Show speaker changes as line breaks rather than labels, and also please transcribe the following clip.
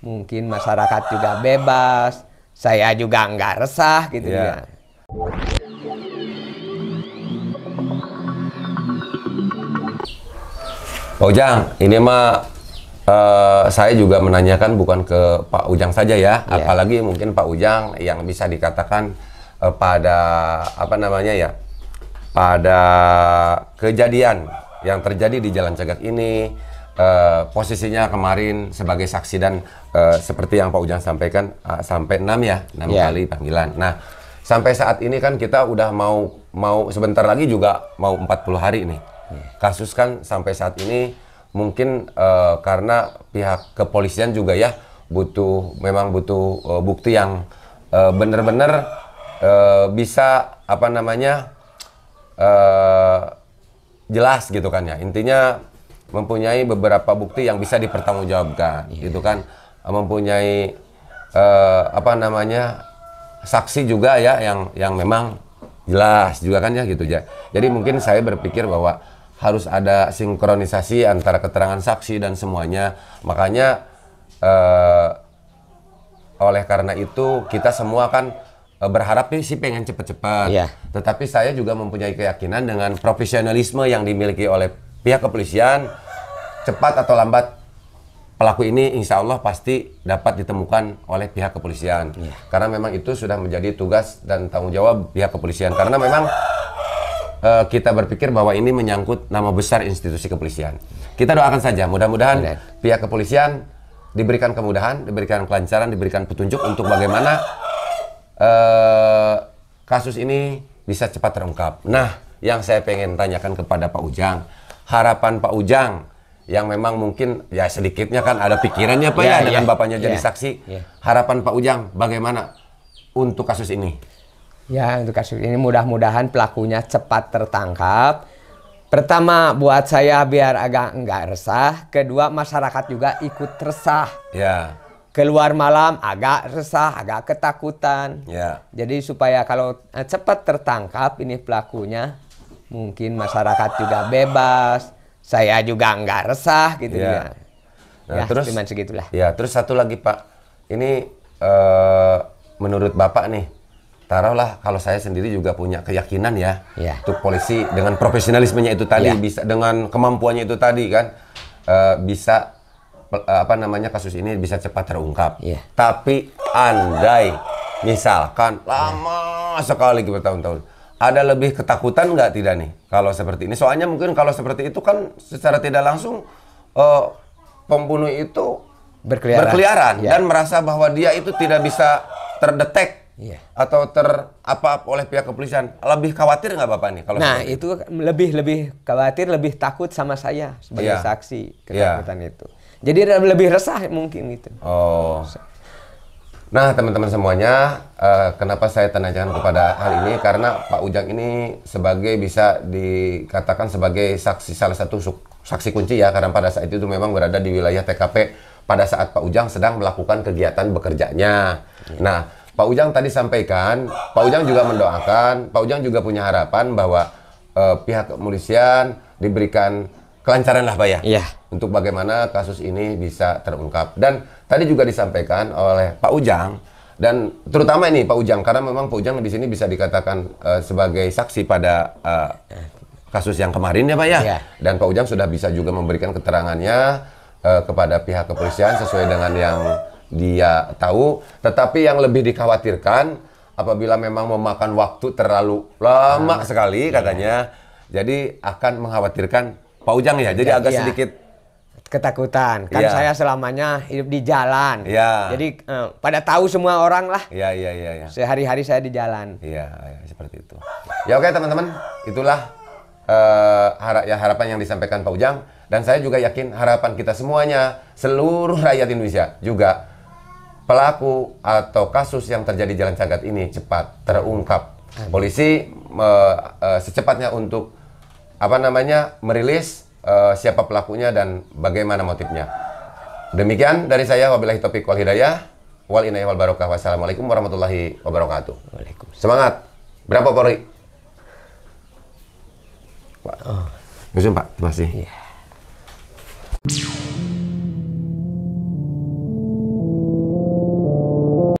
mungkin masyarakat juga bebas saya juga nggak resah gitu yeah. ya
Ujang ini mah uh, saya juga menanyakan bukan ke Pak Ujang saja ya yeah. apalagi mungkin Pak Ujang yang bisa dikatakan uh, pada apa namanya ya pada kejadian yang terjadi di Jalan Cegat ini Eh, posisinya kemarin sebagai saksi dan uh, seperti yang Pak Ujang sampaikan uh, sampai 6 ya, 6 yeah. kali panggilan. Nah, sampai saat ini kan kita udah mau mau sebentar lagi juga mau 40 hari ini iya. Kasus kan sampai saat ini mungkin uh, karena pihak kepolisian juga ya butuh memang butuh uh, bukti yang uh, benar-benar uh, bisa apa namanya uh, jelas gitu kan ya. Intinya mempunyai beberapa bukti yang bisa dipertanggungjawabkan, yeah. gitu iya, kan? Iya. Mempunyai uh, apa namanya saksi juga ya yang yang memang jelas juga kan ya gitu ya. Jadi mungkin saya berpikir bahwa harus ada sinkronisasi antara keterangan saksi dan semuanya. Makanya uh, oleh karena itu kita semua kan eh, berharap sih pengen cepat-cepat. Yeah. Tetapi saya juga mempunyai keyakinan dengan profesionalisme yang dimiliki oleh pihak kepolisian cepat atau lambat pelaku ini insya Allah pasti dapat ditemukan oleh pihak kepolisian ya. karena memang itu sudah menjadi tugas dan tanggung jawab pihak kepolisian karena memang uh, kita berpikir bahwa ini menyangkut nama besar institusi kepolisian kita doakan saja mudah-mudahan ya. pihak kepolisian diberikan kemudahan diberikan kelancaran diberikan petunjuk untuk bagaimana uh, kasus ini bisa cepat terungkap nah yang saya pengen tanyakan kepada Pak Ujang harapan Pak Ujang yang memang mungkin ya sedikitnya kan ada pikirannya Pak ya, ya dengan ya, bapaknya ya, jadi saksi. Ya. Harapan Pak Ujang bagaimana untuk kasus ini?
Ya, untuk kasus ini mudah-mudahan pelakunya cepat tertangkap. Pertama, buat saya biar agak enggak resah. Kedua, masyarakat juga ikut resah. Ya. Keluar malam agak resah, agak ketakutan. Ya. Jadi supaya kalau eh, cepat tertangkap ini pelakunya, mungkin masyarakat juga bebas saya juga nggak resah gitu ya, ya. Nah, ya terus cuman segitulah ya terus
satu lagi pak ini uh, menurut bapak nih taruhlah kalau saya sendiri juga punya keyakinan ya, ya. untuk polisi dengan profesionalismenya itu tadi ya. bisa dengan kemampuannya itu tadi kan uh, bisa eh, apa namanya kasus ini bisa cepat terungkap ya. tapi andai misalkan lama sekali bertahun-tahun ada lebih ketakutan nggak tidak nih kalau seperti ini? Soalnya mungkin kalau seperti itu kan secara tidak langsung uh, pembunuh itu
berkeliaran, berkeliaran ya. dan
merasa bahwa dia itu tidak bisa terdetek Iya. atau ter apa
oleh pihak kepolisian lebih khawatir nggak bapak nih kalau nah itu lebih lebih khawatir lebih takut sama saya sebagai ya. saksi iya. ketakutan ya. itu jadi lebih resah mungkin itu
oh Nah, teman-teman semuanya, uh, kenapa saya tanyakan kepada hal ini? Karena Pak Ujang ini sebagai bisa dikatakan sebagai saksi salah satu saksi kunci ya, karena pada saat itu memang berada di wilayah TKP pada saat Pak Ujang sedang melakukan kegiatan bekerjanya. Iya. Nah, Pak Ujang tadi sampaikan, Pak Ujang juga mendoakan, Pak Ujang juga punya harapan bahwa uh, pihak kepolisian diberikan kelancaran lah Pak ya. Iya. Untuk bagaimana kasus ini bisa terungkap. Dan tadi juga disampaikan oleh Pak Ujang dan terutama ini Pak Ujang karena memang Pak Ujang di sini bisa dikatakan uh, sebagai saksi pada uh, kasus yang kemarin ya Pak ya. Iya. Dan Pak Ujang sudah bisa juga memberikan keterangannya uh, kepada pihak kepolisian sesuai dengan yang dia tahu. Tetapi yang lebih dikhawatirkan apabila memang memakan waktu terlalu lama nah, sekali iya. katanya. Iya. Jadi akan mengkhawatirkan Pak Ujang ya, jadi ya, agak iya. sedikit
ketakutan. Kan ya. saya selamanya hidup di jalan. Ya. Jadi eh, pada tahu semua orang lah.
Iya, iya, iya, ya.
Sehari-hari saya di jalan.
Iya, ya, seperti itu. Ya oke okay, teman-teman, itulah eh, har ya harapan yang disampaikan Pak Ujang dan saya juga yakin harapan kita semuanya, seluruh rakyat Indonesia juga pelaku atau kasus yang terjadi Jalan cagat ini cepat terungkap. Polisi uh, uh, secepatnya untuk apa namanya merilis uh, siapa pelakunya dan bagaimana motifnya. Demikian dari saya wabillahi taufiq wal hidayah wal inayah wal barokah. Wassalamualaikum warahmatullahi wabarakatuh. Waalaikumsalam. Semangat. Berapa pori oh. Pak. Oh. Dusun, Pak,
masih. Yeah.